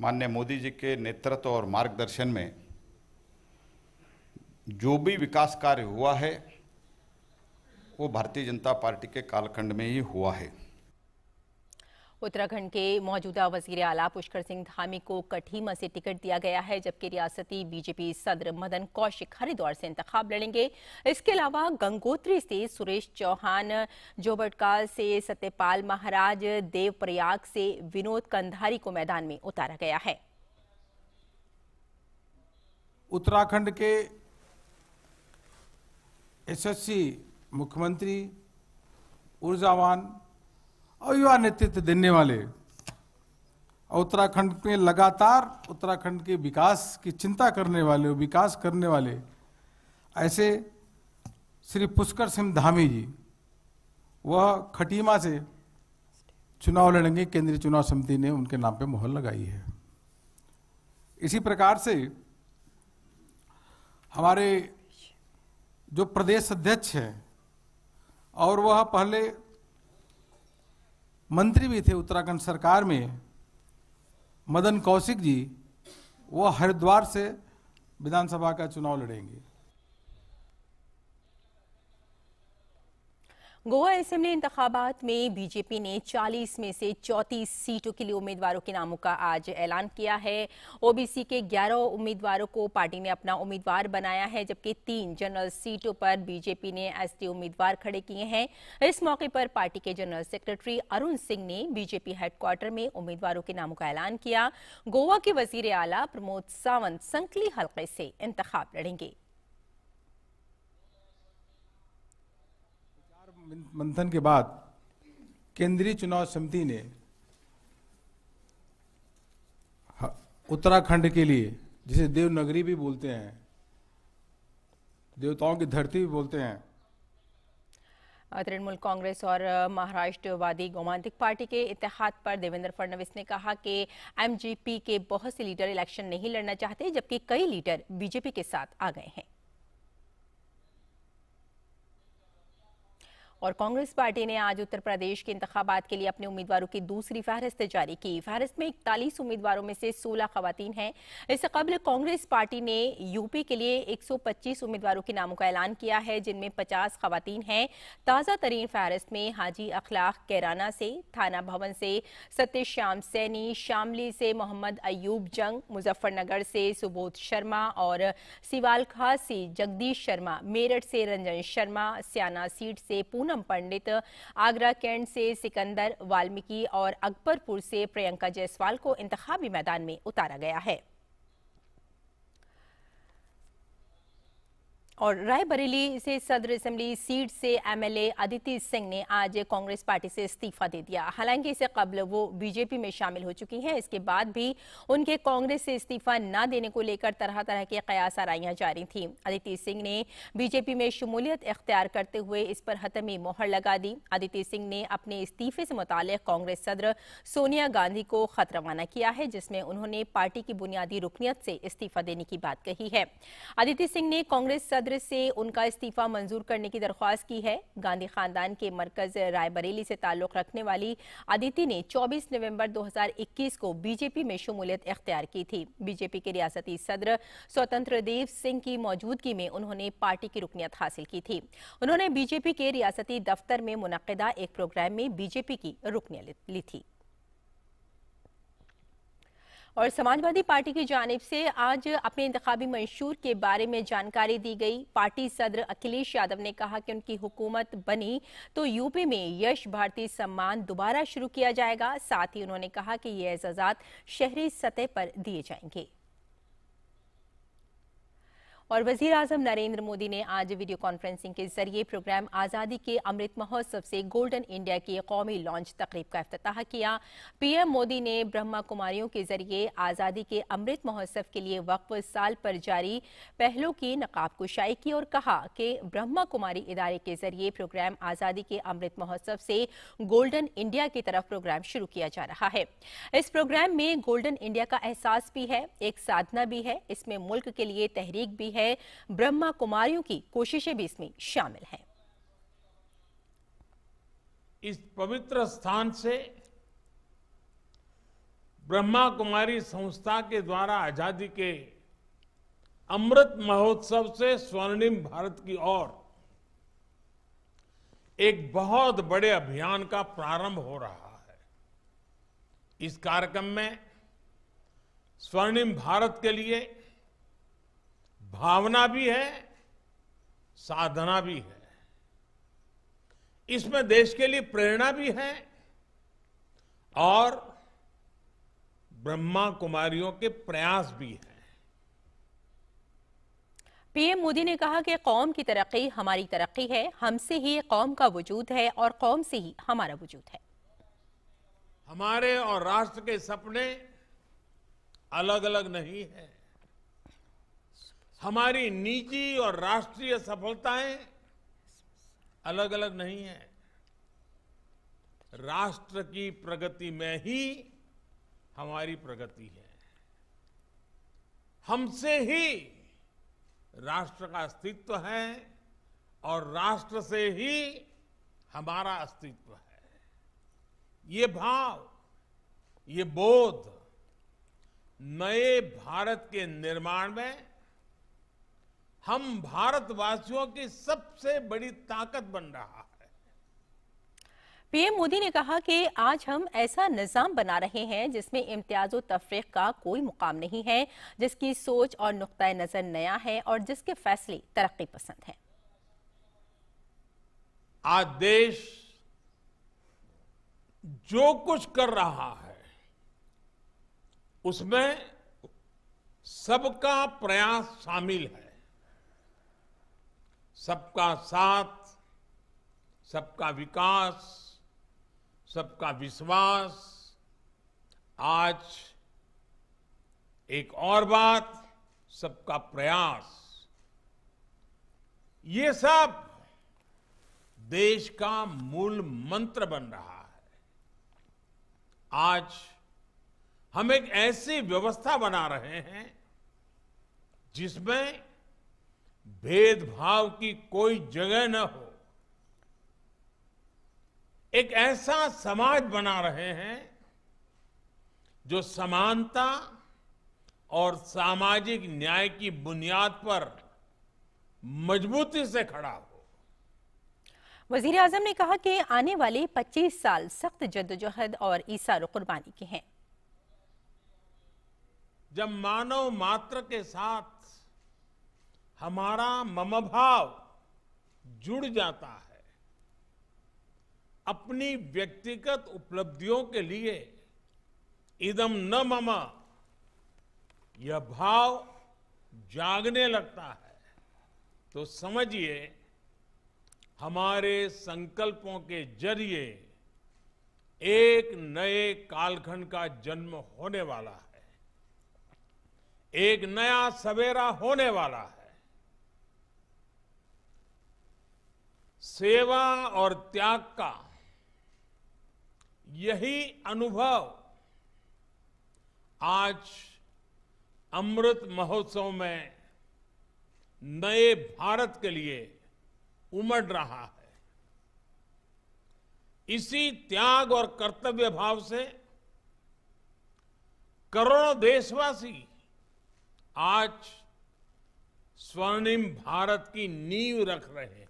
माननीय मोदी जी के नेतृत्व और मार्गदर्शन में जो भी विकास कार्य हुआ है वो भारतीय जनता पार्टी के कालखंड में ही हुआ है उत्तराखंड के मौजूदा वजीर आला पुष्कर सिंह धामी को कठीमा से टिकट दिया गया है जबकि रियासती बीजेपी सदर मदन कौशिक हरिद्वार से इंतखा लड़ेंगे इसके अलावा गंगोत्री से सुरेश चौहान जोबटकाल से सत्यपाल महाराज देवप्रयाग से विनोद कंधारी को मैदान में उतारा गया है उत्तराखंड के एसएससी मुख्यमंत्री ऊर्जावान और युवा नेतृत्व देने वाले और उत्तराखंड में लगातार उत्तराखंड के विकास की चिंता करने वाले विकास करने वाले ऐसे श्री पुष्कर सिंह धामी जी वह खटीमा से चुनाव लड़ेंगे केंद्रीय चुनाव समिति ने उनके नाम पे मोहर लगाई है इसी प्रकार से हमारे जो प्रदेश अध्यक्ष हैं और वह पहले मंत्री भी थे उत्तराखंड सरकार में मदन कौशिक जी वो हरिद्वार से विधानसभा का चुनाव लड़ेंगे गोवा असेंबली इंतबात में बीजेपी ने 40 में से 34 सीटों के लिए उम्मीदवारों के नामों का आज ऐलान किया है ओबीसी के 11 उम्मीदवारों को पार्टी ने अपना उम्मीदवार बनाया है जबकि तीन जनरल सीटों पर बीजेपी ने एसटी उम्मीदवार खड़े किए हैं इस मौके पर पार्टी के जनरल सेक्रेटरी अरुण सिंह ने बीजेपी हेडक्वार्टर में उम्मीदवारों के नामों का ऐलान किया गोवा के वजीर आला प्रमोद सावंत संकली हल्के से इंतब लड़ेंगे मंथन के बाद केंद्रीय चुनाव समिति ने उत्तराखंड के लिए जिसे देवनगरी भी बोलते हैं देवताओं की धरती भी बोलते हैं तृणमूल कांग्रेस और महाराष्ट्रवादी गोमांतिक पार्टी के इतिहाद पर देवेंद्र फडणवीस ने कहा कि एमजीपी के बहुत से लीडर इलेक्शन नहीं लड़ना चाहते जबकि कई लीडर बीजेपी के साथ आ गए हैं और कांग्रेस पार्टी ने आज उत्तर प्रदेश के इंतबात के लिए अपने उम्मीदवारों की दूसरी फहरिस्त जारी की फहरिस्त में इकतालीस उम्मीदवारों में से सोलह खातन हैं इससे कबल कांग्रेस पार्टी ने यूपी के लिए एक सौ पच्चीस उम्मीदवारों के नामों का ऐलान किया है जिनमें पचास खातन हैं ताज़ा तरीन फहरिस्त में हाजी अखलाक कैराना से थाना भवन से सत्यश्याम सैनी शामली से मोहम्मद अयूब जंग मुजफ्फरनगर से सुबोध शर्मा और सिवालखा से जगदीश शर्मा मेरठ से रंजन शर्मा स्याना सीट से पूनम पूनम पंडित आगरा कैंट से सिकंदर वाल्मीकि और अकबरपुर से प्रियंका जायसवाल को इंतबी मैदान में उतारा गया है और रायबरेली से सदर असम्बली सीट से एमएलए अदिति सिंह ने आज कांग्रेस पार्टी से इस्तीफा दे दिया हालांकि इससे कबल वो बीजेपी में शामिल हो चुकी हैं इसके बाद भी उनके कांग्रेस से इस्तीफा न देने को लेकर तरह तरह के कयास आराइयाँ जारी थी अदिति सिंह ने बीजेपी में शमूलियत इख्तियार करते हुए इस पर हतमी मोहर लगा दी अदिति सिंह ने अपने इस्तीफे से मुतल कांग्रेस सदर सोनिया गांधी को खत रवाना किया है जिसमें उन्होंने पार्टी की बुनियादी रुकनीत से इस्तीफा देने की बात कही है आदित्य सिंह ने कांग्रेस सदर सदर से उनका इस्तीफा मंजूर करने की दरख्वास्त की है गांधी खानदान के मरकज रायबरेली से ताल्लुक रखने वाली अदिति ने 24 नवंबर 2021 को बीजेपी में शमूलियत इख्तियार की थी बीजेपी के रियासती सदर स्वतंत्र देव सिंह की मौजूदगी में उन्होंने पार्टी की रुकनीत हासिल की थी उन्होंने बीजेपी के रियासती दफ्तर में मुनदा एक प्रोग्राम में बीजेपी की रुकनीत ली थी और समाजवादी पार्टी की जानब से आज अपने इंतबी मंशूर के बारे में जानकारी दी गई पार्टी सदर अखिलेश यादव ने कहा कि उनकी हुकूमत बनी तो यूपी में यश भारती सम्मान दोबारा शुरू किया जाएगा साथ ही उन्होंने कहा कि ये एजाजात शहरी सतह पर दिए जाएंगे और वजीर अजम नरेंद्र मोदी ने आज वीडियो कॉन्फ्रेंसिंग के जरिए प्रोग्राम आज़ादी के अमृत महोत्सव से गोल्डन इंडिया की कौमी लॉन्च तकरीब का अफ्ताह किया पीएम मोदी ने ब्रह्मा कुमारियों के जरिए आज़ादी के अमृत महोत्सव के लिए वक्फ साल पर जारी पहलों की नकाब कुशाई की और कहा कि ब्रह्मा कुमारी इदारे के जरिए प्रोग्राम आज़ादी के अमृत महोत्सव से गोल्डन इंडिया की तरफ प्रोग्राम शुरू किया जा रहा है इस प्रोग्राम में गोल्डन इंडिया का एहसास भी है एक साधना भी है इसमें मुल्क के लिए तहरीक भी है है ब्रह्मा कुमारियों की कोशिशें भी इसमें शामिल हैं इस पवित्र स्थान से ब्रह्मा कुमारी संस्था के द्वारा आजादी के अमृत महोत्सव से स्वर्णिम भारत की ओर एक बहुत बड़े अभियान का प्रारंभ हो रहा है इस कार्यक्रम में स्वर्णिम भारत के लिए भावना भी है साधना भी है इसमें देश के लिए प्रेरणा भी है और ब्रह्मा कुमारियों के प्रयास भी है पीएम मोदी ने कहा कि कौम की तरक्की हमारी तरक्की है हमसे ही कौम का वजूद है और कौम से ही हमारा वजूद है हमारे और राष्ट्र के सपने अलग अलग नहीं है हमारी निजी और राष्ट्रीय सफलताएं अलग अलग नहीं है राष्ट्र की प्रगति में ही हमारी प्रगति है हमसे ही राष्ट्र का अस्तित्व है और राष्ट्र से ही हमारा अस्तित्व है ये भाव ये बोध नए भारत के निर्माण में हम भारतवासियों की सबसे बड़ी ताकत बन रहा है पीएम मोदी ने कहा कि आज हम ऐसा निज़ाम बना रहे हैं जिसमें इम्तियाज तफरीक का कोई मुकाम नहीं है जिसकी सोच और नुकता नज़र नया है और जिसके फैसले तरक्की पसंद हैं आज देश जो कुछ कर रहा है उसमें सबका प्रयास शामिल है सबका साथ सबका विकास सबका विश्वास आज एक और बात सबका प्रयास ये सब देश का मूल मंत्र बन रहा है आज हम एक ऐसी व्यवस्था बना रहे हैं जिसमें भेदभाव की कोई जगह न हो एक ऐसा समाज बना रहे हैं जो समानता और सामाजिक न्याय की बुनियाद पर मजबूती से खड़ा हो वजीर आजम ने कहा कि आने वाले 25 साल सख्त जदोजहद और ईसार कुर्बानी के हैं जब मानव मात्र के साथ हमारा ममभाव जुड़ जाता है अपनी व्यक्तिगत उपलब्धियों के लिए इदम न मम यह भाव जागने लगता है तो समझिए हमारे संकल्पों के जरिए एक नए कालखंड का जन्म होने वाला है एक नया सवेरा होने वाला है सेवा और त्याग का यही अनुभव आज अमृत महोत्सव में नए भारत के लिए उमड़ रहा है इसी त्याग और कर्तव्य भाव से करोड़ों देशवासी आज स्वर्णिम भारत की नींव रख रहे हैं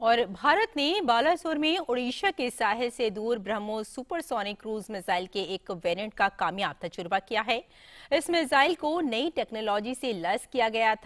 और भारत ने बालासोर में उड़ीसा के साहिल से दूर ब्रह्मोस सुपरसोनिक क्रूज मिसाइल के एक वेरिएंट का कामयाब तजुर्बा किया है इस मिसाइल को नई टेक्नोलॉजी से लैस किया गया था